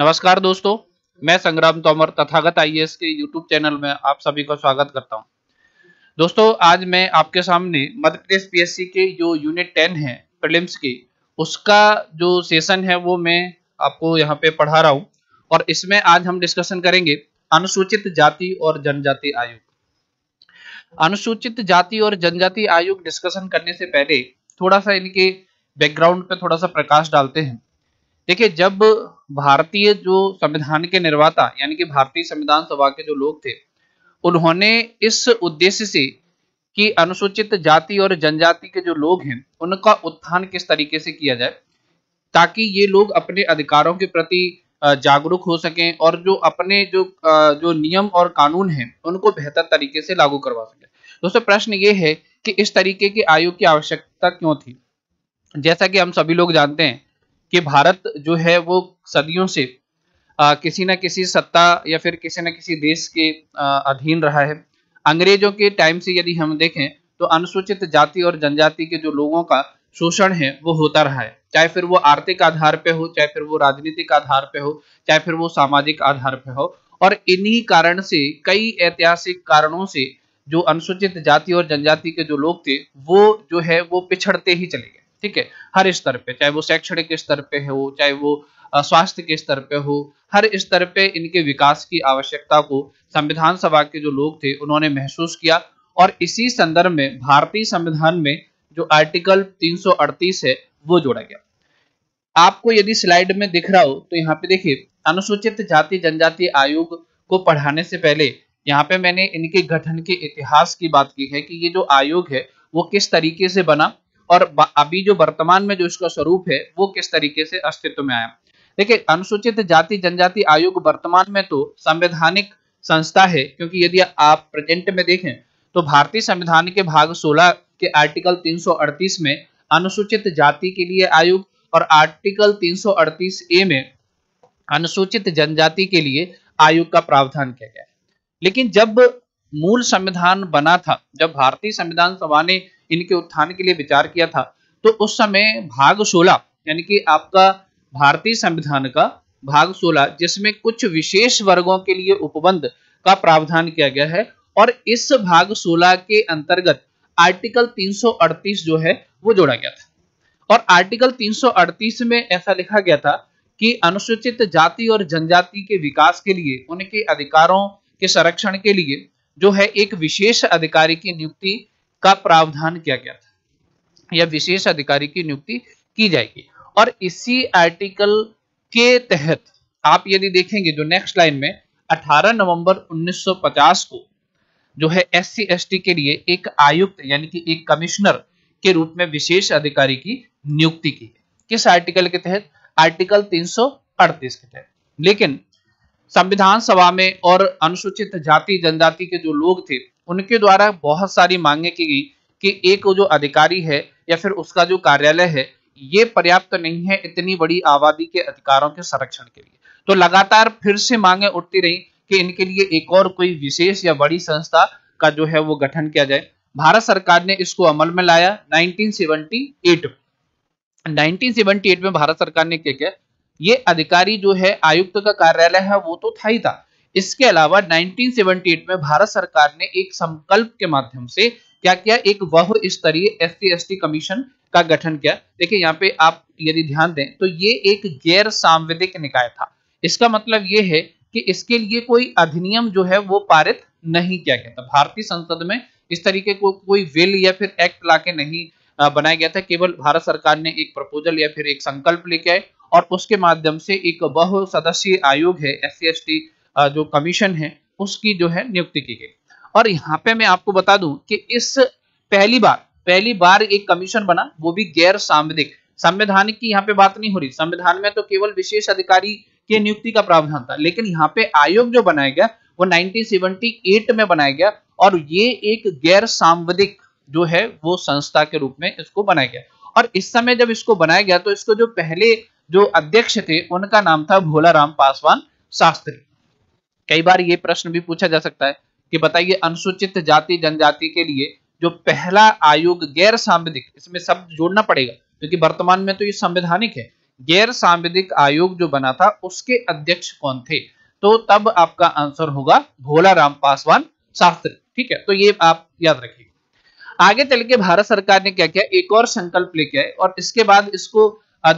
नमस्कार दोस्तों मैं संग्राम तोमर तथागत आईएएस के यूट्यूब चैनल में आप सभी का स्वागत करता हूं दोस्तों आज मैं आपके सामने मध्य प्रदेश पीएससी के जो यूनिट टेन है प्रिलिम्स की उसका जो सेशन है वो मैं आपको यहाँ पे पढ़ा रहा हूँ और इसमें आज हम डिस्कशन करेंगे अनुसूचित जाति और जनजाति आयोग अनुसूचित जाति और जनजाति आयोग डिस्कशन करने से पहले थोड़ा सा इनके बैकग्राउंड पे थोड़ा सा प्रकाश डालते हैं देखिए जब भारतीय जो संविधान के निर्माता यानी कि भारतीय संविधान सभा के जो लोग थे उन्होंने इस उद्देश्य से कि अनुसूचित जाति और जनजाति के जो लोग हैं उनका उत्थान किस तरीके से किया जाए ताकि ये लोग अपने अधिकारों के प्रति जागरूक हो सकें और जो अपने जो जो नियम और कानून हैं उनको बेहतर तरीके से लागू करवा सके दोस्तों प्रश्न ये है कि इस तरीके के आयोग की आवश्यकता क्यों थी जैसा कि हम सभी लोग जानते हैं कि भारत जो है वो सदियों से आ, किसी न किसी सत्ता या फिर किसी न किसी देश के अधीन रहा है अंग्रेजों के टाइम से यदि हम देखें तो अनुसूचित जाति और जनजाति के जो लोगों का शोषण है वो होता रहा है चाहे फिर वो आर्थिक आधार पे हो चाहे फिर वो राजनीतिक आधार पे हो चाहे फिर वो सामाजिक आधार पे हो और इन्हीं कारण से कई ऐतिहासिक कारणों से जो अनुसूचित जाति और जनजाति के जो लोग थे वो जो है वो पिछड़ते ही चले गए ठीक है हर स्तर पे चाहे वो शैक्षणिक स्तर पे हो चाहे वो स्वास्थ्य के स्तर पे हो हर स्तर पे इनके विकास की आवश्यकता को संविधान सभा के जो लोग थे उन्होंने महसूस किया और इसी संदर्भ में भारतीय संविधान में जो आर्टिकल 338 है वो जोड़ा गया आपको यदि स्लाइड में दिख रहा हो तो यहाँ पे देखिए अनुसूचित जाति जनजाति आयोग को पढ़ाने से पहले यहाँ पे मैंने इनके गठन के इतिहास की बात की है कि ये जो आयोग है वो किस तरीके से बना और अभी जो वर्तमान में जो इसका स्वरूप है वो किस तरीके से अस्तित्व में आया देखिए अनुसूचित जाति जनजाति आयोग वर्तमान में तो संवैधानिक संस्था है क्योंकि यदि आप प्रेजेंट में देखें तो भारतीय संविधान के भाग 16 के आर्टिकल 338 में अनुसूचित जाति के लिए आयोग और आर्टिकल 338 ए में अनुसूचित जनजाति के लिए आयोग का प्रावधान किया गया लेकिन जब मूल संविधान बना था जब भारतीय संविधान सभा ने इनके उत्थान के लिए विचार किया था तो उस समय भाग सोलह यानी कि आपका भारतीय संविधान का भाग सोलह जिसमें कुछ विशेष वर्गों के लिए उपबंध का प्रावधान किया गया है और इस भाग सोलह के अंतर्गत आर्टिकल 338 जो है वो जोड़ा गया था और आर्टिकल 338 में ऐसा लिखा गया था कि अनुसूचित जाति और जनजाति के विकास के लिए उनके अधिकारों के संरक्षण के लिए जो है एक विशेष अधिकारी की नियुक्ति का प्रावधान किया गया था या विशेष अधिकारी की नियुक्ति की जाएगी और इसी आर्टिकल के तहत आप यदि देखेंगे जो नेक्स्ट लाइन में 18 नवंबर 1950 को जो है एस सी एस टी के लिए एक आयुक्त यानी कि एक कमिश्नर के रूप में विशेष अधिकारी की नियुक्ति की किस आर्टिकल के तहत आर्टिकल 338 के तहत लेकिन संविधान सभा में और अनुसूचित जाति जनजाति के जो लोग थे उनके द्वारा बहुत सारी मांगे की गई कि एक जो अधिकारी है या फिर उसका जो कार्यालय है ये पर्याप्त नहीं है इतनी बड़ी आबादी के अधिकारों के संरक्षण के लिए तो लगातार फिर से मांगे उठती रही कि इनके लिए एक और कोई विशेष या बड़ी संस्था का जो है वो गठन किया जाए भारत सरकार ने इसको अमल में लाया 1978 1978 में भारत सरकार ने क्या किया ये अधिकारी जो है आयुक्त का कार्यालय है वो तो था ही था इसके अलावा 1978 में भारत सरकार ने एक संकल्प के माध्यम से क्या किया एक वह स्तरीय एस सी कमीशन का गठन किया देखिए यहाँ पे आप यदि ध्यान दें तो ये एक गैर सांविधिक निकाय था इसका मतलब ये है कि इसके लिए कोई अधिनियम जो है वो पारित नहीं किया गया था भारतीय संसद में इस तरीके को कोई विल या फिर एक्ट लाके नहीं बनाया गया था केवल भारत सरकार ने एक प्रपोजल या फिर एक संकल्प लेके आए और उसके माध्यम से एक बहु सदस्यीय आयोग है एस सी जो कमीशन है उसकी जो है नियुक्ति की गई और यहाँ पे मैं आपको बता दूं कि इस पहली बार पहली बार एक कमीशन बना वो भी गैर सांविधिक संविधान की यहाँ पे बात नहीं हो रही संविधान में तो केवल विशेष अधिकारी के नियुक्ति का प्रावधान था लेकिन यहाँ पे आयोग जो बनाया गया वो 1978 में बनाया गया और ये एक गैर सांविधिक जो है वो संस्था के रूप में इसको बनाया गया और इस समय जब इसको बनाया गया तो इसको जो पहले जो अध्यक्ष थे उनका नाम था भोला पासवान शास्त्री कई बार ये प्रश्न भी पूछा जा सकता है कि बताइए अनुसूचित जाति जनजाति के लिए जो पहला आयोग गैर सांविधिक इसमें शब्द जोड़ना पड़ेगा क्योंकि वर्तमान में तो ये संवैधानिक है गैर सांविधिक आयोग जो बना था उसके अध्यक्ष कौन थे तो तब आपका आंसर होगा भोला राम पासवान शास्त्री ठीक है तो ये आप याद रखिए आगे चल के भारत सरकार ने क्या किया एक और संकल्प लेके आए और इसके बाद इसको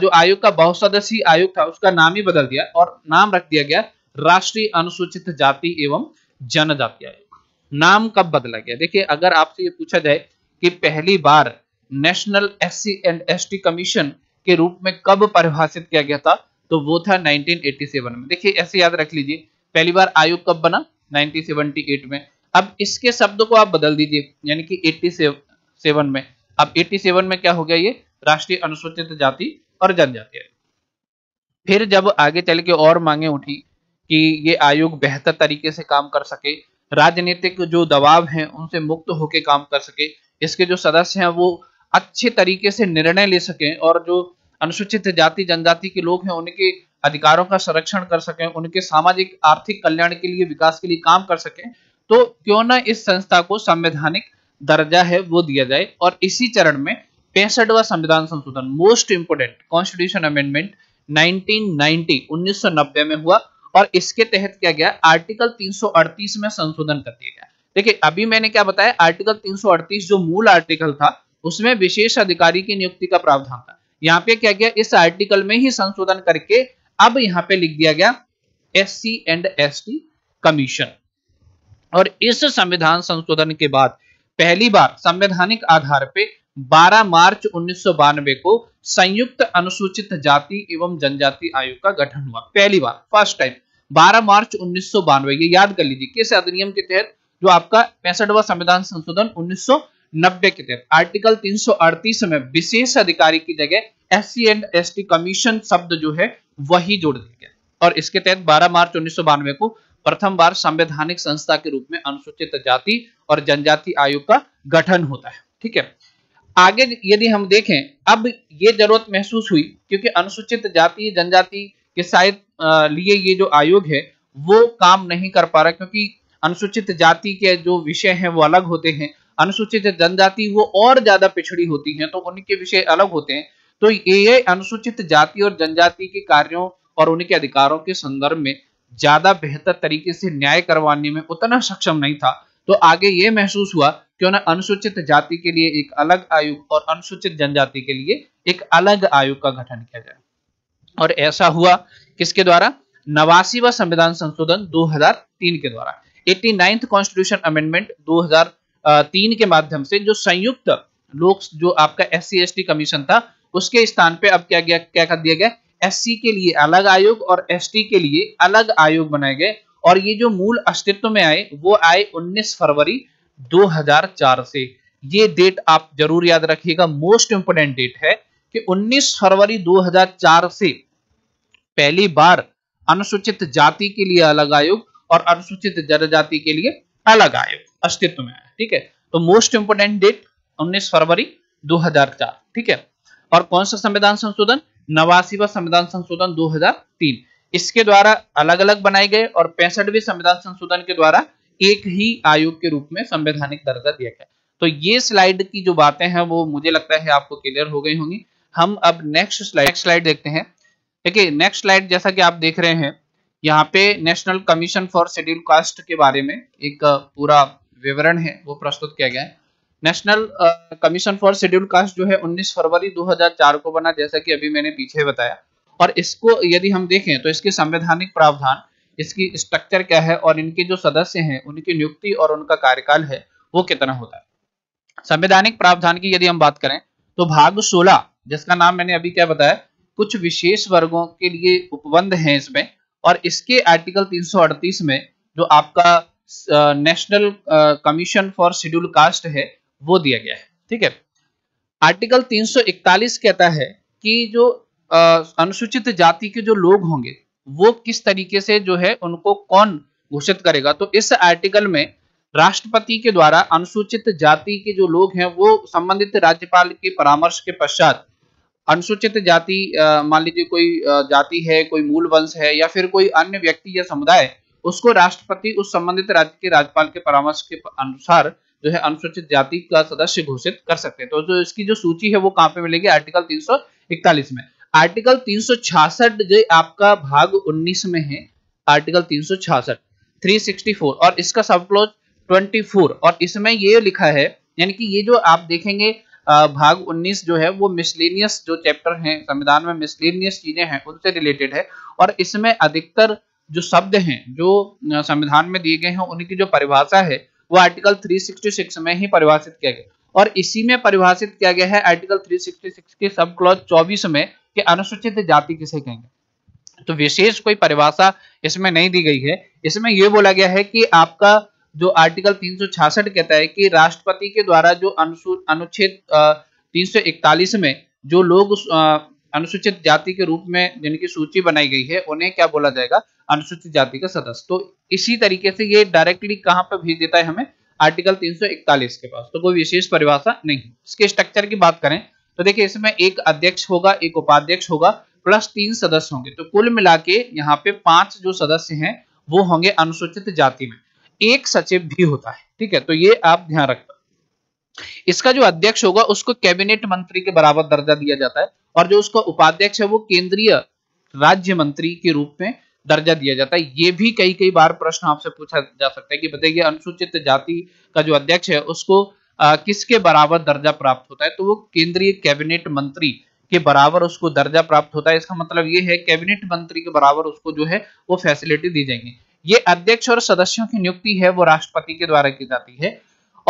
जो आयोग का बहुसदस्यीय आयोग था उसका नाम ही बदल दिया और नाम रख दिया गया राष्ट्रीय अनुसूचित जाति एवं जनजाति आयोग नाम कब बदला गया देखिए अगर आपसे ये पूछा जाए कि पहली बार national S and S commission के रूप में कब परिभाषित किया गया था तो वो था 1987 में देखिए ऐसे याद रख लीजिए पहली बार आयोग कब बना 1978 में अब इसके शब्द को आप बदल दीजिए यानी कि 87 में अब 87 में क्या हो गया ये राष्ट्रीय अनुसूचित जाति और जनजाति फिर जब आगे चल के और मांगे उठी कि ये आयोग बेहतर तरीके से काम कर सके राजनीतिक जो दबाव है उनसे मुक्त होकर काम कर सके इसके जो सदस्य हैं वो अच्छे तरीके से निर्णय ले सकें और जो अनुसूचित जाति जनजाति के लोग हैं उनके अधिकारों का संरक्षण कर सकें उनके सामाजिक आर्थिक कल्याण के लिए विकास के लिए काम कर सकें तो क्यों ना इस संस्था को संवैधानिक दर्जा है वो दिया जाए और इसी चरण में पैंसठवा संविधान संशोधन मोस्ट इंपोर्टेंट कॉन्स्टिट्यूशन अमेंडमेंट 1990 1990 में हुआ और इसके तहत क्या गया आर्टिकल 338 में संशोधन कर दिया गया देखिए अभी मैंने क्या बताया आर्टिकल 338 जो मूल आर्टिकल था उसमें विशेष अधिकारी की नियुक्ति का प्रावधान था यहाँ पे क्या गया इस आर्टिकल में ही संशोधन करके अब यहाँ पे लिख दिया गया एस एंड एस कमीशन और इस संविधान संशोधन के बाद पहली बार संवैधानिक आधार पे 12 मार्च उन्नीस को संयुक्त अनुसूचित जाति एवं जनजाति आयोग का गठन हुआ पहली बार फर्स्ट टाइम 12 मार्च उन्नीस ये याद कर लीजिए किस अधिनियम के तहत जो आपका पैंसठवा संविधान संशोधन उन्नीस के तहत आर्टिकल 338 में विशेष अधिकारी की जगह एस एंड एस कमीशन शब्द जो है वही जोड़ दिया गया और इसके तहत 12 मार्च उन्नीस को प्रथम बार संवैधानिक संस्था के रूप में अनुसूचित जाति और जनजाति आयोग का गठन होता है ठीक है आगे यदि हम देखें अब ये जरूरत महसूस हुई क्योंकि अनुसूचित जाति जनजाति कि शायद लिए ये जो आयोग है वो काम नहीं कर पा रहा क्योंकि अनुसूचित जाति के जो विषय हैं वो अलग होते हैं अनुसूचित जनजाति वो और ज्यादा पिछड़ी होती है तो उनके विषय अलग होते हैं तो ये अनुसूचित जाति और जनजाति के कार्यों और उनके अधिकारों के संदर्भ में ज्यादा बेहतर तरीके से न्याय करवाने में उतना सक्षम नहीं था तो आगे ये महसूस हुआ कि उन्हें अनुसूचित जाति के लिए एक अलग आयोग और अनुसूचित जनजाति के लिए एक अलग आयोग का गठन किया जाए और ऐसा हुआ किसके द्वारा नवासीवा संविधान संशोधन 2003 के द्वारा एट्टी नाइन्थ कॉन्स्टिट्यूशन अमेंडमेंट दो के माध्यम से जो संयुक्त लोक जो आपका एस सी कमीशन था उसके स्थान पे अब क्या गया क्या कर दिया गया एस के लिए अलग आयोग और एस के लिए अलग आयोग बनाए गए और ये जो मूल अस्तित्व में आए वो आए 19 फरवरी 2004 से ये डेट आप जरूर याद रखिएगा मोस्ट इंपोर्टेंट डेट है कि 19 फरवरी 2004 से पहली बार अनुसूचित जाति के लिए अलग आयोग और अनुसूचित जनजाति के लिए अलग आयोग अस्तित्व में आया ठीक है तो मोस्ट इंपोर्टेंट डेट 19 फरवरी 2004 ठीक है और कौन सा संविधान संशोधन नवासीवा संविधान संशोधन 2003 इसके द्वारा अलग अलग बनाए गए और पैंसठवें संविधान संशोधन के द्वारा एक ही आयोग के रूप में संवैधानिक दर्जा दिया गया तो ये स्लाइड की जो बातें हैं वो मुझे लगता है आपको क्लियर हो गई होंगी हम अब नेक्स्ट स्लाइड स्लाइड देखते हैं देखिए नेक्स्ट स्लाइड जैसा कि आप देख रहे हैं यहाँ पे national commission for schedule caste के बारे में एक पूरा विवरण है वो प्रस्तुत किया गया है national commission for schedule caste जो है 19 फरवरी 2004 को बना जैसा कि अभी मैंने पीछे बताया और इसको यदि हम देखें तो इसके संवैधानिक प्रावधान इसकी स्ट्रक्चर क्या है और इनके जो सदस्य हैं उनकी नियुक्ति और उनका कार्यकाल है वो कितना होता है संवैधानिक प्रावधान की यदि हम बात करें तो भाग सोलह जिसका नाम मैंने अभी क्या बताया कुछ विशेष वर्गों के लिए उपबंध है इसमें और इसके आर्टिकल 338 में जो आपका national commission for schedule caste है वो दिया गया है ठीक है आर्टिकल 341 कहता है कि जो अनुसूचित जाति के जो लोग होंगे वो किस तरीके से जो है उनको कौन घोषित करेगा तो इस आर्टिकल में राष्ट्रपति के द्वारा अनुसूचित जाति के जो लोग हैं वो संबंधित राज्यपाल के परामर्श के पश्चात अनुसूचित जाति मान लीजिए कोई जाति है कोई मूल वंश है या फिर कोई अन्य व्यक्ति या समुदाय उसको राष्ट्रपति उस संबंधित राज्य के राज्यपाल के परामर्श के अनुसार जो है अनुसूचित जाति का सदस्य घोषित कर सकते हैं तो जो इसकी जो सूची है वो कहाँ पे मिलेगी आर्टिकल 341 में आर्टिकल 366 जो आपका भाग 19 में है आर्टिकल 366 364 और इसका सब क्लोज 24 और इसमें ये लिखा है यानी कि ये जो आप देखेंगे भाग 19 जो है वो मिसलिनियस जो चैप्टर हैं संविधान में मिसलिनियस चीजें हैं उनसे रिलेटेड है और इसमें अधिकतर जो शब्द हैं जो संविधान में दिए गए हैं उनकी जो परिभाषा है वो आर्टिकल 366 में ही परिभाषित किया गया और इसी में परिभाषित किया गया है आर्टिकल 366 के सब क्लॉज 24 में कि अनुसूचित जाति किसे कहेंगे तो विशेष कोई परिभाषा इसमें नहीं दी गई है इसमें यह बोला गया है कि आपका जो आर्टिकल 366 कहता है कि राष्ट्रपति के द्वारा जो अनुच्छेद 341 में जो लोग अनुसूचित जाति के रूप में जिनकी सूची बनाई गई है उन्हें क्या बोला जाएगा अनुसूचित जाति का सदस्य तो इसी तरीके से ये डायरेक्टली कहाँ पर भेज देता है हमें आर्टिकल 341 के पास तो कोई विशेष परिभाषा नहीं इसके स्ट्रक्चर की बात करें तो देखिए इसमें एक अध्यक्ष होगा एक उपाध्यक्ष होगा प्लस तीन सदस्य होंगे तो कुल मिला के यहाँ पे पांच जो सदस्य हैं वो होंगे अनुसूचित जाति में एक सचिव भी होता है ठीक है तो ये आप ध्यान रख इसका जो अध्यक्ष होगा उसको कैबिनेट मंत्री के बराबर दर्जा दिया जाता है और जो उसका उपाध्यक्ष है वो केंद्रीय राज्य मंत्री के रूप में दर्जा दिया जाता है ये भी कई कई बार प्रश्न आपसे पूछा जा सकता है कि बताइए अनुसूचित जाति का जो अध्यक्ष है उसको आ, किसके बराबर दर्जा प्राप्त होता है तो वो केंद्रीय कैबिनेट मंत्री के बराबर उसको दर्जा प्राप्त होता है इसका मतलब ये है कैबिनेट मंत्री के बराबर उसको जो है वो फैसिलिटी दी जाएंगी ये अध्यक्ष और सदस्यों की नियुक्ति है वो राष्ट्रपति के द्वारा की जाती है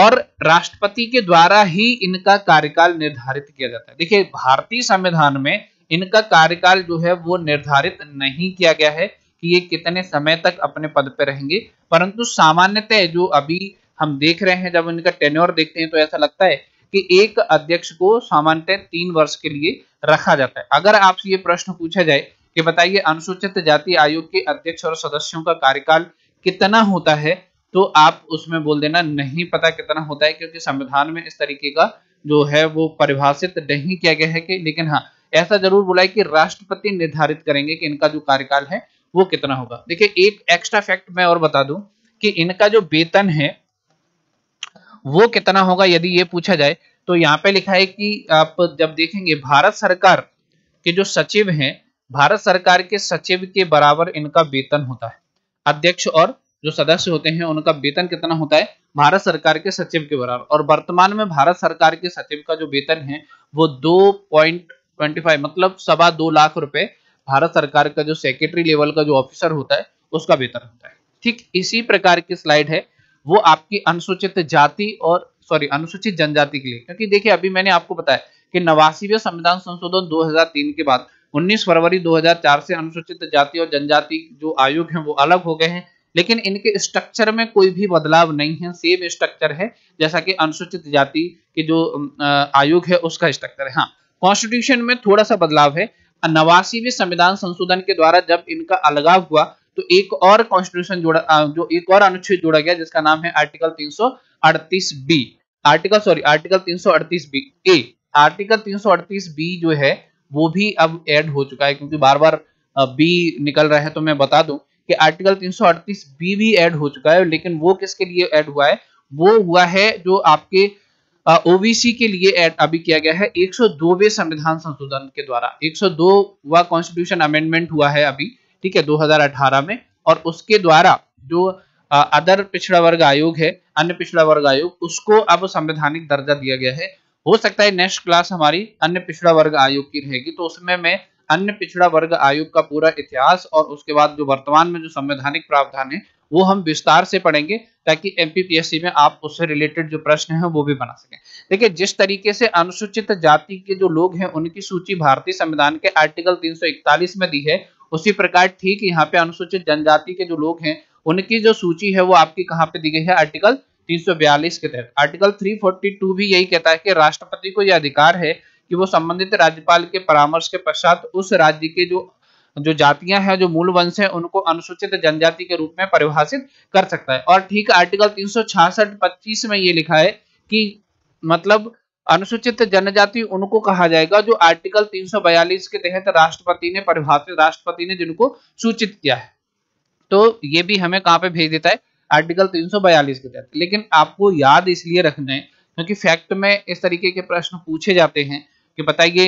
और राष्ट्रपति के द्वारा ही इनका कार्यकाल निर्धारित किया जाता है देखिए भारतीय संविधान में इनका कार्यकाल जो है वो निर्धारित नहीं किया गया है कि ये कितने समय तक अपने पद पर रहेंगे परंतु सामान्यतः जो अभी हम देख रहे हैं जब इनका टेन्योर देखते हैं तो ऐसा लगता है कि एक अध्यक्ष को सामान्यतः तीन वर्ष के लिए रखा जाता है अगर आपसे ये प्रश्न पूछा जाए कि बताइए अनुसूचित जाति आयोग के अध्यक्ष और सदस्यों का कार्यकाल कितना होता है तो आप उसमें बोल देना नहीं पता कितना होता है क्योंकि संविधान में इस तरीके का जो है वो परिभाषित नहीं किया गया है कि लेकिन हाँ ऐसा जरूर बोला है कि राष्ट्रपति निर्धारित करेंगे कि इनका जो कार्यकाल है वो कितना होगा देखिए एक एक्स्ट्रा फैक्ट मैं और बता दूं कि इनका जो वेतन है वो कितना होगा यदि ये पूछा जाए तो यहाँ पे लिखा है कि आप जब देखेंगे भारत सरकार के जो सचिव हैं भारत सरकार के सचिव के बराबर इनका वेतन होता है अध्यक्ष और जो सदस्य होते हैं उनका वेतन कितना होता है भारत सरकार के सचिव के बराबर और वर्तमान में भारत सरकार के सचिव का जो वेतन है वो दो पॉइंट ट्वेंटी फाइव मतलब सवा दो लाख रुपए भारत सरकार का जो सेक्रेटरी लेवल का जो ऑफिसर होता है उसका वेतन होता है ठीक इसी प्रकार की स्लाइड है वो आपकी अनुसूचित जाति और सॉरी अनुसूचित जनजाति के लिए क्योंकि देखिये अभी मैंने आपको बताया कि नवासीवे संविधान संशोधन दो के बाद 19 फरवरी 2004 से अनुसूचित जाति और जनजाति जो आयोग हैं वो अलग हो गए हैं लेकिन इनके स्ट्रक्चर में कोई भी बदलाव नहीं है सेम स्ट्रक्चर है जैसा कि अनुसूचित जाति के जो आयोग है उसका स्ट्रक्चर है हाँ कॉन्स्टिट्यूशन में थोड़ा सा बदलाव है नवासीवी संविधान संशोधन के द्वारा जब इनका अलगाव हुआ तो एक और कॉन्स्टिट्यूशन जोड़ा जो एक और अनुच्छेद जोड़ा गया जिसका नाम है आर्टिकल तीन बी आर्टिकल सॉरी आर्टिकल तीन बी ए आर्टिकल तीन बी जो है वो भी अब ऐड हो चुका है क्योंकि बार बार बी निकल रहा है तो मैं बता दूं कि आर्टिकल 338 बी भी ऐड हो चुका है लेकिन वो किसके लिए ऐड हुआ है वो हुआ है जो आपके ओबीसी के लिए ऐड अभी किया गया है 102वें संविधान संशोधन के द्वारा 102वां कॉन्स्टिट्यूशन अमेंडमेंट हुआ है अभी ठीक है 2018 में और उसके द्वारा जो अदर पिछड़ा वर्ग आयोग है अन्य पिछड़ा वर्ग आयोग उसको अब संवैधानिक दर्जा दिया गया है हो सकता है नेक्स्ट क्लास हमारी अन्य पिछड़ा वर्ग आयोग की रहेगी तो उसमें मैं अन्य पिछड़ा वर्ग आयोग का पूरा इतिहास और उसके बाद जो वर्तमान में जो संवैधानिक प्रावधान है वो हम विस्तार से पढ़ेंगे ताकि एमपीपीएससी में आप उससे रिलेटेड जो प्रश्न है वो भी बना सके देखिए जिस तरीके से अनुसूचित जाति के जो लोग हैं उनकी सूची भारतीय संविधान के आर्टिकल 341 में दी है उसी प्रकार ठीक यहाँ पे अनुसूचित जनजाति के जो लोग हैं उनकी जो सूची है वो आपकी कहाँ पे दी गई है आर्टिकल 342 के तहत आर्टिकल 342 भी यही कहता है कि राष्ट्रपति को यह अधिकार है कि वो संबंधित राज्यपाल के परामर्श के पश्चात उस राज्य के जो जो जातियां हैं जो मूल वंश हैं उनको अनुसूचित जनजाति के रूप में परिभाषित कर सकता है और ठीक आर्टिकल तीन सौ में ये लिखा है कि मतलब अनुसूचित जनजाति उनको कहा जाएगा जो आर्टिकल 342 के तहत राष्ट्रपति ने परिभाषित राष्ट्रपति ने जिनको सूचित किया है तो ये भी हमें कहाँ पे भेज देता है आर्टिकल 342 के तहत लेकिन आपको याद इसलिए रखना है क्योंकि फैक्ट में इस तरीके के प्रश्न पूछे जाते हैं कि बताइए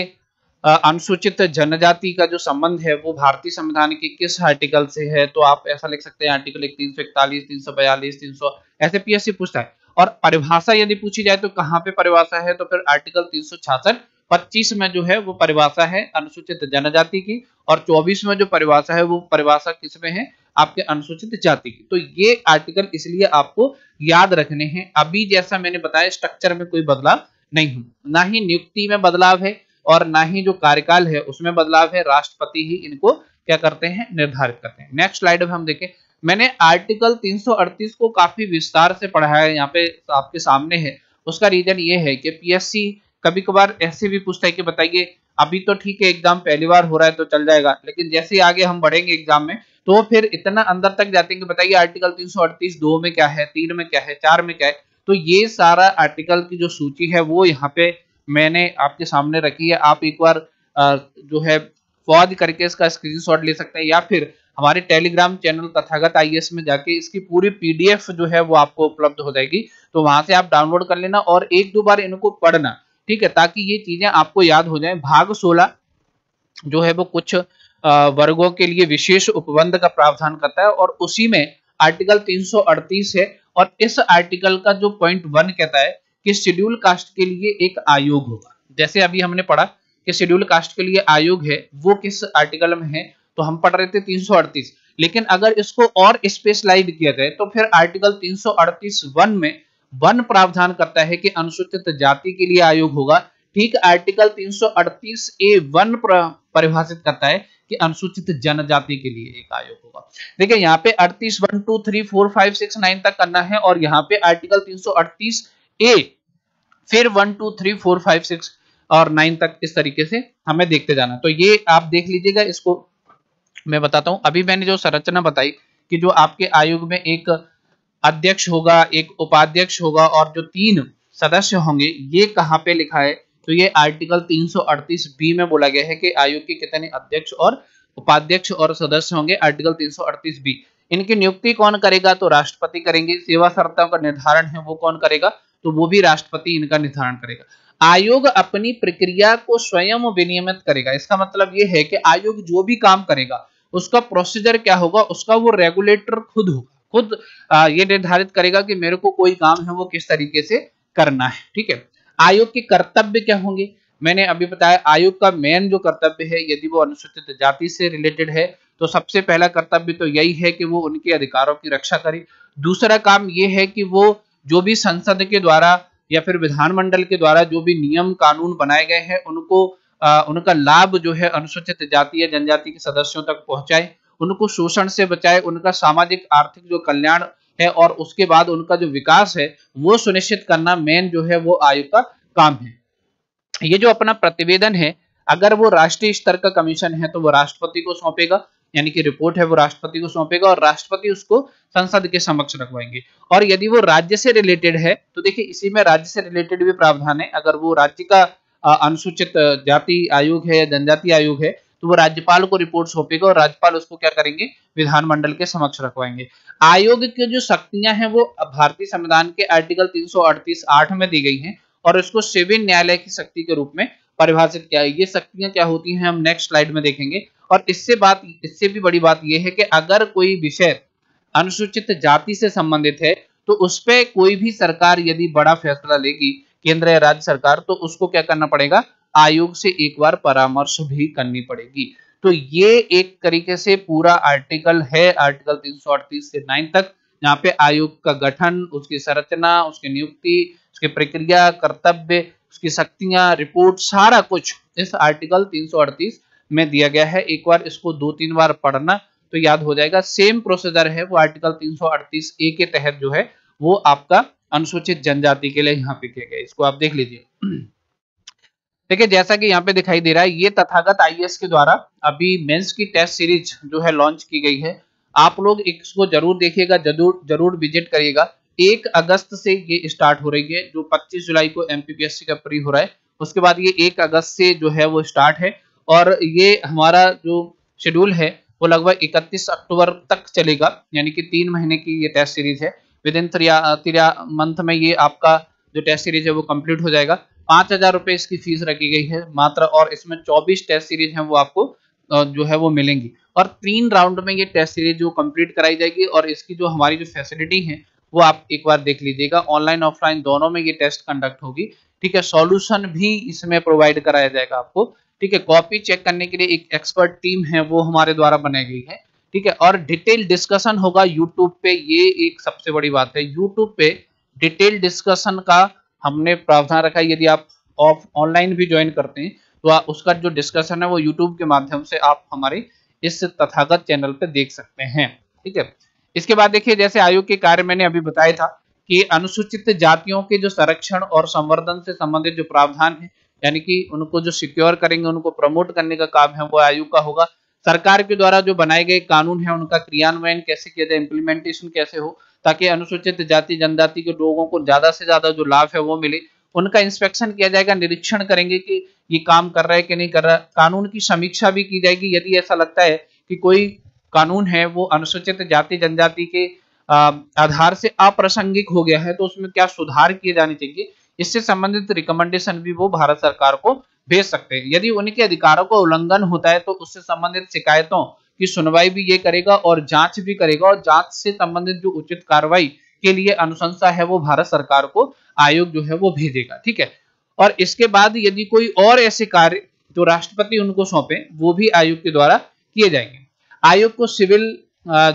अनुसूचित जनजाति का जो संबंध है वो भारतीय संविधान के किस आर्टिकल से है तो आप ऐसा लिख सकते हैं आर्टिकल एक तीन सौ इकतालीस तीन सौ बयालीस तीन सौ ऐसे पीएससी पूछता है और परिभाषा यदि पूछी जाए तो कहाँ पे परिभाषा है तो फिर आर्टिकल तीन सौ छियासठ 25 में जो है वो परिभाषा है अनुसूचित जनजाति की और 24 में जो परिभाषा है वो परिभाषा किसमें है आपके अनुसूचित जाति की तो ये आर्टिकल इसलिए आपको याद रखने हैं अभी जैसा मैंने बताया स्ट्रक्चर में कोई बदलाव नहीं है ना ही नियुक्ति में बदलाव है और ना ही जो कार्यकाल है उसमें बदलाव है राष्ट्रपति ही इनको क्या करते हैं निर्धारित करते हैं नेक्स्ट स्लाइड में हम देखें मैंने आर्टिकल 338 को काफी विस्तार से पढ़ाया है यहाँ पे आपके सामने है उसका रीजन ये है कि पीएससी कभी कभार ऐसे भी पूछता है कि बताइए अभी तो ठीक है एग्जाम पहली बार हो रहा है तो चल जाएगा लेकिन जैसे ही आगे हम बढ़ेंगे एग्जाम में तो फिर इतना अंदर तक जाते हैं कि बताइए आर्टिकल तीन सौ अड़तीस दो में क्या है तीन में क्या है चार में क्या है तो ये सारा आर्टिकल की जो सूची है वो यहाँ पे मैंने आपके सामने रखी है आप एक बार जो है फौज करके इसका स्क्रीनशॉट ले सकते हैं या फिर हमारे टेलीग्राम चैनल तथागत आईएएस में जाके इसकी पूरी पीडीएफ जो है वो आपको उपलब्ध हो जाएगी तो वहां से आप डाउनलोड कर लेना और एक दो बार इनको पढ़ना ठीक है ताकि ये चीजें आपको याद हो जाए भाग सोलह जो है वो कुछ वर्गों के लिए विशेष उपबंध का प्रावधान करता है और उसी में आर्टिकल 338 है और इस आर्टिकल का जो पॉइंट वन कहता है कि शेड्यूल कास्ट के लिए एक आयोग होगा जैसे अभी हमने पढ़ा कि शेड्यूल कास्ट के लिए आयोग है वो किस आर्टिकल में है तो हम पढ़ रहे थे 338 लेकिन अगर इसको और स्पेशलाइज किया जाए तो फिर आर्टिकल 338 वन में वन प्रावधान करता है कि अनुसूचित जाति के लिए आयोग होगा ठीक आर्टिकल 338 ए वन परिभाषित करता है कि अनुसूचित जनजाति के लिए एक आयोग होगा देखिए यहाँ पे 38 one two three four five six nine तक करना है और यहाँ पे आर्टिकल 338 ए फिर one two three four five six और नाइन तक इस तरीके से हमें देखते जाना तो ये आप देख लीजिएगा इसको मैं बताता हूं अभी मैंने जो संरचना बताई कि जो आपके आयोग में एक अध्यक्ष होगा एक उपाध्यक्ष होगा और जो तीन सदस्य होंगे ये कहाँ पे लिखा है तो ये आर्टिकल 338 बी में बोला गया है कि आयोग के कितने अध्यक्ष और उपाध्यक्ष और सदस्य होंगे आर्टिकल 338 बी इनकी नियुक्ति कौन करेगा तो राष्ट्रपति करेंगे सेवा शर्तों का निर्धारण है वो कौन करेगा तो वो भी राष्ट्रपति इनका निर्धारण करेगा आयोग अपनी प्रक्रिया को स्वयं विनियमित करेगा इसका मतलब ये है कि आयोग जो भी काम करेगा उसका प्रोसीजर क्या होगा उसका वो रेगुलेटर खुद होगा खुद ये निर्धारित करेगा कि मेरे को कोई काम है वो किस तरीके से करना है ठीक है आयोग के कर्तव्य क्या होंगे मैंने अभी बताया आयोग का मेन जो कर्तव्य है यदि वो अनुसूचित जाति से रिलेटेड है तो सबसे पहला कर्तव्य तो यही है कि वो उनके अधिकारों की रक्षा करे दूसरा काम ये है कि वो जो भी संसद के द्वारा या फिर विधानमंडल के द्वारा जो भी नियम कानून बनाए गए हैं उनको आ, उनका लाभ जो है अनुसूचित जाति या जनजाति के सदस्यों तक पहुंचाए उनको शोषण से बचाए उनका सामाजिक आर्थिक जो कल्याण है और उसके बाद उनका जो विकास है वो सुनिश्चित करना मेन जो है वो आयोग का काम है ये जो अपना प्रतिवेदन है अगर वो राष्ट्रीय स्तर का कमीशन है तो वो राष्ट्रपति को सौंपेगा यानी कि रिपोर्ट है वो राष्ट्रपति को सौंपेगा और राष्ट्रपति उसको संसद के समक्ष रखवाएंगे और यदि वो राज्य से रिलेटेड है तो देखिए इसी में राज्य से रिलेटेड भी प्रावधान है अगर वो राज्य का अनुसूचित जाति आयोग है या जनजाति आयोग है तो वो राज्यपाल को रिपोर्ट सौंपेगा और राज्यपाल उसको क्या करेंगे विधानमंडल के समक्ष रखवाएंगे आयोग की जो शक्तियां हैं वो भारतीय संविधान के आर्टिकल तीन आठ में दी गई है और उसको सिविल न्यायालय की शक्ति के रूप में परिभाषित किया ये शक्तियां क्या होती हैं हम नेक्स्ट स्लाइड में देखेंगे और इससे बात इससे भी बड़ी बात यह है कि अगर कोई विषय अनुसूचित जाति से संबंधित है तो उस पर कोई भी सरकार यदि बड़ा फैसला लेगी केंद्र या राज्य सरकार तो उसको क्या करना पड़ेगा आयोग से एक बार परामर्श भी करनी पड़ेगी तो ये एक तरीके से पूरा आर्टिकल है आर्टिकल 338 से 9 तक यहाँ पे आयोग का गठन उसकी संरचना उसकी नियुक्ति उसकी प्रक्रिया कर्तव्य उसकी शक्तियां रिपोर्ट सारा कुछ इस आर्टिकल 338 में दिया गया है एक बार इसको दो तीन बार पढ़ना तो याद हो जाएगा सेम प्रोसीजर है वो आर्टिकल अड़तीस ए के तहत जो है वो आपका अनुसूचित जनजाति के लिए यहाँ पे किया गया इसको आप देख लीजिए है जैसा कि यहाँ पे दिखाई दे रहा है ये तथागत आईएएस के द्वारा अभी मेंस की टेस्ट सीरीज जो है लॉन्च की गई है आप लोग इसको जरूर देखिएगा जरूर जरूर विजिट करिएगा एक अगस्त से ये स्टार्ट हो रही है जो 25 जुलाई को एमपीपीएससी का प्री हो रहा है उसके बाद ये एक अगस्त से जो है वो स्टार्ट है और ये हमारा जो शेड्यूल है वो लगभग इकतीस अक्टूबर तक चलेगा यानी कि तीन महीने की ये टेस्ट सीरीज है विद इन थ्री मंथ में ये आपका जो टेस्ट सीरीज है वो कम्प्लीट हो जाएगा पांच हजार रुपए इसकी फीस रखी गई है मात्र और इसमें चौबीस टेस्ट सीरीज है वो आपको जो है वो मिलेंगी और तीन राउंड में ये टेस्ट सीरीज जो कंप्लीट कराई जाएगी और इसकी जो हमारी जो फैसिलिटी है वो आप एक बार देख लीजिएगा ऑनलाइन ऑफलाइन दोनों में ये टेस्ट कंडक्ट होगी ठीक है सॉल्यूशन भी इसमें प्रोवाइड कराया जाएगा आपको ठीक है कॉपी चेक करने के लिए एक एक्सपर्ट टीम है वो हमारे द्वारा बनाई गई है ठीक है और डिटेल डिस्कशन होगा यूट्यूब पे ये एक सबसे बड़ी बात है यूट्यूब पे डिटेल डिस्कशन का हमने प्रावधान रखा है यदि आप ऑफ ऑनलाइन भी ज्वाइन करते हैं तो आ, उसका जो डिस्कशन है वो यूट्यूब के माध्यम से आप हमारे इस तथागत चैनल पर देख सकते हैं ठीक है इसके बाद देखिए जैसे आयोग के कार्य मैंने अभी बताया था कि अनुसूचित जातियों के जो संरक्षण और संवर्धन से संबंधित जो प्रावधान है यानी कि उनको जो सिक्योर करेंगे उनको प्रमोट करने का काम है वो आयोग का होगा सरकार के द्वारा जो बनाए गए कानून है उनका क्रियान्वयन कैसे किया जाए इम्प्लीमेंटेशन कैसे हो ताकि अनुसूचित जाति जनजाति के लोगों को ज्यादा से ज्यादा जो लाभ है वो मिले उनका इंस्पेक्शन किया जाएगा निरीक्षण करेंगे कि ये काम कर रहा है कि नहीं कर रहा कानून की समीक्षा भी की जाएगी यदि ऐसा लगता है कि कोई कानून है वो अनुसूचित जाति जनजाति के आधार से अप्रासंगिक हो गया है तो उसमें क्या सुधार किए जाने चाहिए इससे संबंधित रिकमेंडेशन भी वो भारत सरकार को भेज सकते हैं यदि उनके अधिकारों का उल्लंघन होता है तो उससे संबंधित शिकायतों की सुनवाई भी ये करेगा और जांच भी करेगा और जांच से संबंधित जो उचित कार्रवाई के लिए अनुशंसा है वो भारत सरकार को आयोग जो है वो भेजेगा ठीक है और इसके बाद यदि कोई और ऐसे कार्य जो राष्ट्रपति उनको सौंपे वो भी आयोग के द्वारा किए जाएंगे आयोग को सिविल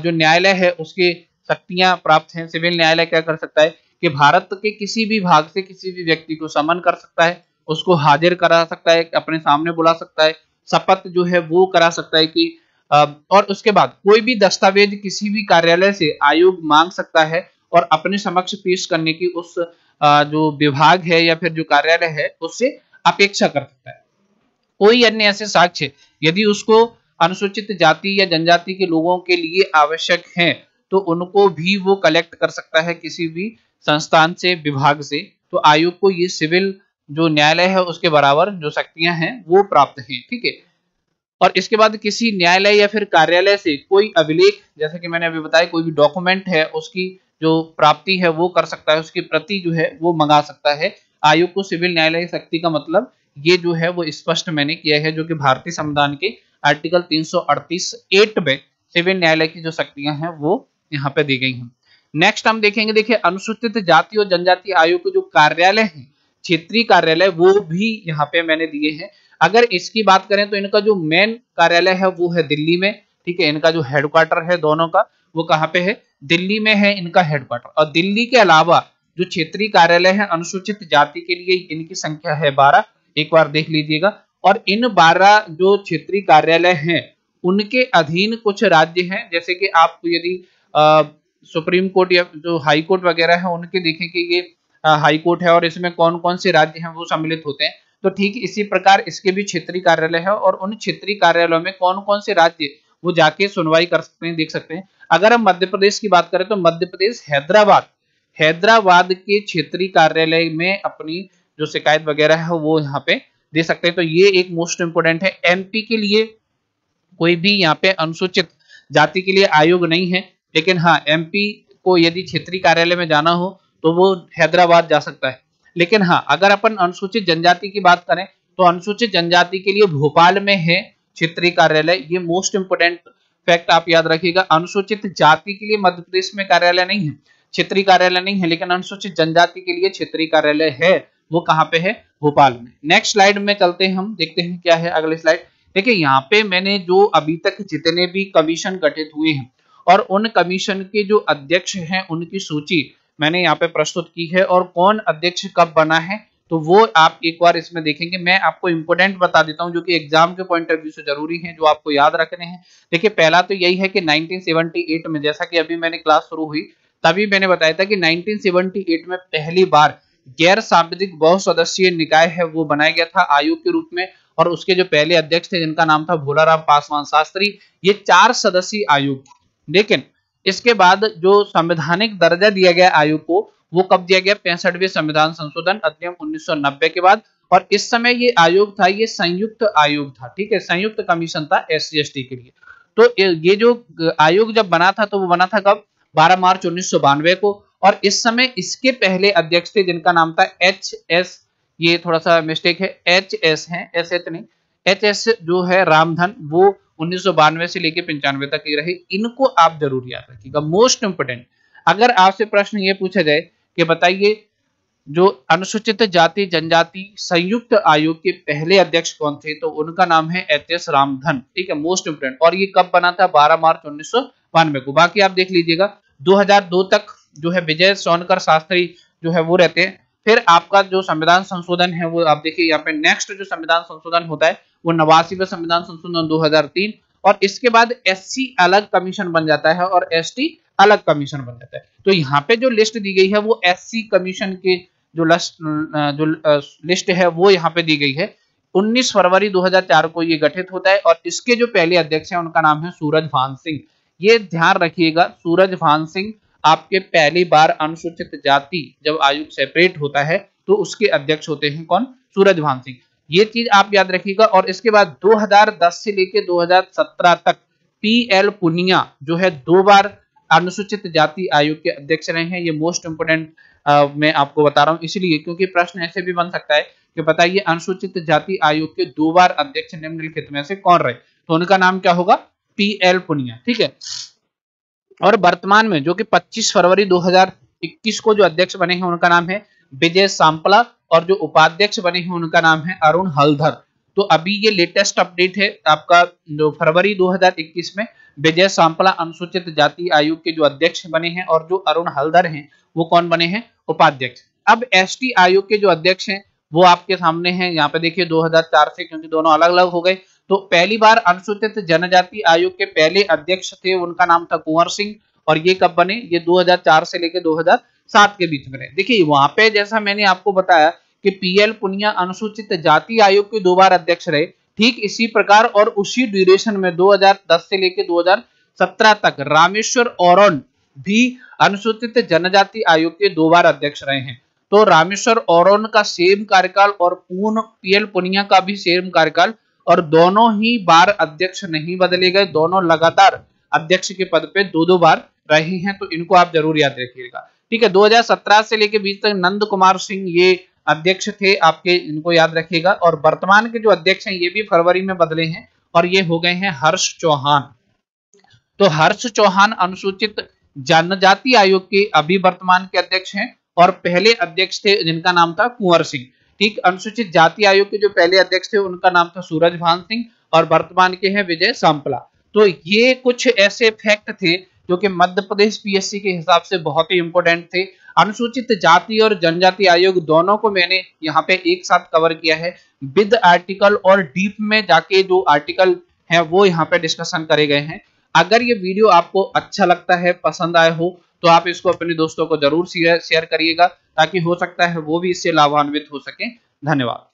जो न्यायालय है उसके शक्तियां प्राप्त हैं सिविल न्यायालय क्या कर सकता है कि भारत के किसी भी भाग से किसी भी व्यक्ति को समन कर सकता है उसको हाजिर करा सकता है अपने सामने बुला सकता है शपथ जो है वो करा सकता है कि और उसके बाद कोई भी दस्तावेज किसी भी कार्यालय से आयोग मांग सकता है और अपने समक्ष पेश करने की उस जो विभाग है या फिर जो कार्यालय है उससे अपेक्षा कर सकता है कोई अन्य ऐसे साक्ष्य यदि उसको अनुसूचित जाति या जनजाति के लोगों के लिए आवश्यक है तो उनको भी वो कलेक्ट कर सकता है किसी भी संस्थान से विभाग से तो आयोग को ये सिविल जो न्यायालय है उसके बराबर जो शक्तियां हैं वो प्राप्त है ठीक है थीके? और इसके बाद किसी न्यायालय या फिर कार्यालय से कोई अभिलेख जैसे कि मैंने अभी बताया कोई भी डॉक्यूमेंट है उसकी जो प्राप्ति है वो कर सकता है उसकी प्रति जो है वो मंगा सकता है आयोग को सिविल न्यायालय की शक्ति का मतलब ये जो है वो स्पष्ट मैंने किया है जो कि भारतीय संविधान के आर्टिकल 338 एट में सिविल न्यायालय की जो शक्तियां हैं वो यहाँ पे दी गई हैं नेक्स्ट हम देखेंगे देखिए अनुसूचित जाति और जनजाति आयोग के जो कार्यालय है क्षेत्रीय कार्यालय वो भी यहाँ पे मैंने दिए हैं अगर इसकी बात करें तो इनका जो मेन कार्यालय है वो है दिल्ली में ठीक है इनका जो हेडक्वार्टर है दोनों का वो कहाँ पे है दिल्ली में है इनका हेडक्वार्टर और दिल्ली के अलावा जो क्षेत्रीय कार्यालय है अनुसूचित जाति के लिए इनकी संख्या है बारह एक बार देख लीजिएगा और इन बारह जो क्षेत्रीय कार्यालय हैं उनके अधीन कुछ राज्य हैं जैसे कि आप यदि सुप्रीम कोर्ट या जो हाई कोर्ट वगैरह है उनके देखें कि ये हाई कोर्ट है और इसमें कौन कौन से राज्य हैं वो सम्मिलित होते हैं तो ठीक इसी प्रकार इसके भी क्षेत्रीय कार्यालय है और उन क्षेत्रीय कार्यालयों में कौन कौन से राज्य वो जाके सुनवाई कर सकते हैं देख सकते हैं अगर हम मध्य प्रदेश की बात करें तो मध्य प्रदेश हैदराबाद हैदराबाद के क्षेत्रीय कार्यालय में अपनी जो शिकायत वगैरह है वो यहाँ पे दे सकते हैं तो ये एक मोस्ट इंपोर्टेंट है एमपी के लिए कोई भी यहाँ पे अनुसूचित जाति के लिए आयोग नहीं है लेकिन हाँ एमपी को यदि क्षेत्रीय कार्यालय में जाना हो तो वो हैदराबाद जा सकता है लेकिन हाँ अगर अपन अनुसूचित जनजाति की बात करें तो अनुसूचित जनजाति के लिए भोपाल में है क्षेत्रीय कार्यालय ये मोस्ट इंपोर्टेंट फैक्ट आप याद रखिएगा अनुसूचित जाति के लिए मध्य प्रदेश में कार्यालय नहीं है क्षेत्रीय कार्यालय नहीं है लेकिन अनुसूचित जनजाति के लिए क्षेत्रीय कार्यालय है वो कहाँ पे है भोपाल में नेक्स्ट स्लाइड में चलते हैं हम देखते हैं क्या है अगले स्लाइड देखिए यहाँ पे मैंने जो अभी तक जितने भी कमीशन गठित हुए हैं और उन कमीशन के जो अध्यक्ष हैं उनकी सूची मैंने यहाँ पे प्रस्तुत की है और कौन अध्यक्ष कब बना है तो वो आप एक बार इसमें देखेंगे मैं आपको इंपोर्टेंट बता देता हूँ जो कि एग्जाम के पॉइंट ऑफ व्यू से जरूरी है जो आपको याद रखने हैं देखिए पहला तो यही है कि 1978 में जैसा कि अभी मैंने क्लास शुरू हुई तभी मैंने बताया था कि 1978 में पहली बार गैर सांविधिक बहुसदस्यीय निकाय है वो बनाया गया था आयोग के रूप में और उसके जो पहले अध्यक्ष थे जिनका नाम था भोलाराम पासवान शास्त्री ये चार सदस्यीय आयोग लेकिन इसके बाद जो संवैधानिक दर्जा दिया गया आयोग को वो कब दिया गया पैंसठवें संविधान संशोधन अधिनियम 1990 के बाद और इस समय ये आयोग था ये संयुक्त आयोग था ठीक है संयुक्त कमीशन था एस सी के लिए तो ये जो आयोग जब बना था तो वो बना था कब 12 मार्च उन्नीस को और इस समय इसके पहले अध्यक्ष थे जिनका नाम था एच एस ये थोड़ा सा मिस्टेक है एच एस है एस एच नहीं एच एस जो है रामधन वो उन्नीस से लेकर पंचानवे तक ये रहे इनको आप जरूर याद रखिएगा मोस्ट इंपोर्टेंट अगर आपसे प्रश्न ये पूछा जाए कि बताइए जो अनुसूचित जाति जनजाति संयुक्त आयोग के पहले अध्यक्ष कौन थे तो उनका नाम है एच एस रामधन ठीक है मोस्ट इंपोर्टेंट और ये कब बना था 12 मार्च उन्नीस सौ को बाकी आप देख लीजिएगा 2002 तक जो है विजय सोनकर शास्त्री जो है वो रहते हैं फिर आपका जो संविधान संशोधन है वो आप देखिए यहाँ पे नेक्स्ट जो संविधान संशोधन होता है वो में संविधान संशोधन 2003 और इसके बाद एससी अलग कमीशन बन जाता है और एसटी अलग कमीशन बन जाता है तो यहाँ पे जो लिस्ट दी गई है वो एससी कमीशन के जो लिस्ट जो लिस्ट है वो यहाँ पे दी गई है 19 फरवरी 2004 को ये गठित होता है और इसके जो पहले अध्यक्ष हैं उनका नाम है सूरज भान सिंह ये ध्यान रखिएगा सूरज भान सिंह आपके पहली बार अनुसूचित जाति जब आयोग सेपरेट होता है तो उसके अध्यक्ष होते हैं कौन सूरज भान सिंह ये चीज आप याद रखिएगा और इसके बाद 2010 से लेकर 2017 तक पी एल पुनिया जो है दो बार अनुसूचित जाति आयोग के अध्यक्ष रहे हैं ये मोस्ट इंपोर्टेंट मैं आपको बता रहा हूँ इसलिए क्योंकि प्रश्न ऐसे भी बन सकता है कि बताइए अनुसूचित जाति आयोग के दो बार अध्यक्ष निम्नलिखित में से कौन रहे तो उनका नाम क्या होगा पी एल पुनिया ठीक है और वर्तमान में जो कि 25 फरवरी 2021 को जो अध्यक्ष बने हैं उनका नाम है विजय सांपला और जो उपाध्यक्ष बने हैं उनका नाम है अरुण हलधर तो अभी ये लेटेस्ट अपडेट है आपका जो फरवरी 2021 में विजय सांपला अनुसूचित जाति आयोग के जो अध्यक्ष बने हैं और जो अरुण हलधर हैं वो कौन बने हैं उपाध्यक्ष अब एस आयोग के जो अध्यक्ष हैं वो आपके सामने हैं यहाँ पे देखिए 2004 से क्योंकि दोनों अलग अलग हो गए तो पहली बार अनुसूचित जनजाति आयोग के पहले अध्यक्ष थे उनका नाम था कुंवर सिंह और ये कब बने ये दो से लेकर सात के बीच में रहे देखिए वहां पे जैसा मैंने आपको बताया कि पीएल पुनिया अनुसूचित जाति आयोग के दो बार अध्यक्ष रहे ठीक इसी प्रकार और उसी ड्यूरेशन में 2010 से लेकर 2017 तक रामेश्वर और भी अनुसूचित जनजाति आयोग के दो बार अध्यक्ष रहे हैं तो रामेश्वर और का सेम कार्यकाल और पूर्ण पीएल पुनिया का भी सेम कार्यकाल और दोनों ही बार अध्यक्ष नहीं बदले गए दोनों लगातार अध्यक्ष के पद पे दो दो बार रहे हैं तो इनको आप जरूर याद रखिएगा ठीक है 2017 से लेकर बीस तक नंद कुमार सिंह ये अध्यक्ष थे आपके इनको याद रखिएगा और वर्तमान के जो अध्यक्ष हैं ये भी फरवरी में बदले हैं और ये हो गए हैं हर्ष चौहान तो हर्ष चौहान अनुसूचित जनजाति आयोग के अभी वर्तमान के अध्यक्ष हैं और पहले अध्यक्ष थे जिनका नाम था कुंवर सिंह ठीक अनुसूचित जाति आयोग के जो पहले अध्यक्ष थे उनका नाम था सूरज भान सिंह और वर्तमान के हैं विजय सांपला तो ये कुछ ऐसे फैक्ट थे जो कि मध्य प्रदेश पीएससी के हिसाब से बहुत ही इंपॉर्टेंट थे अनुसूचित जाति और जनजाति आयोग दोनों को मैंने यहाँ पे एक साथ कवर किया है विद आर्टिकल और डीप में जाके जो आर्टिकल है वो यहाँ पे डिस्कशन करे गए हैं अगर ये वीडियो आपको अच्छा लगता है पसंद आए हो तो आप इसको अपने दोस्तों को जरूर शेयर करिएगा ताकि हो सकता है वो भी इससे लाभान्वित हो सके धन्यवाद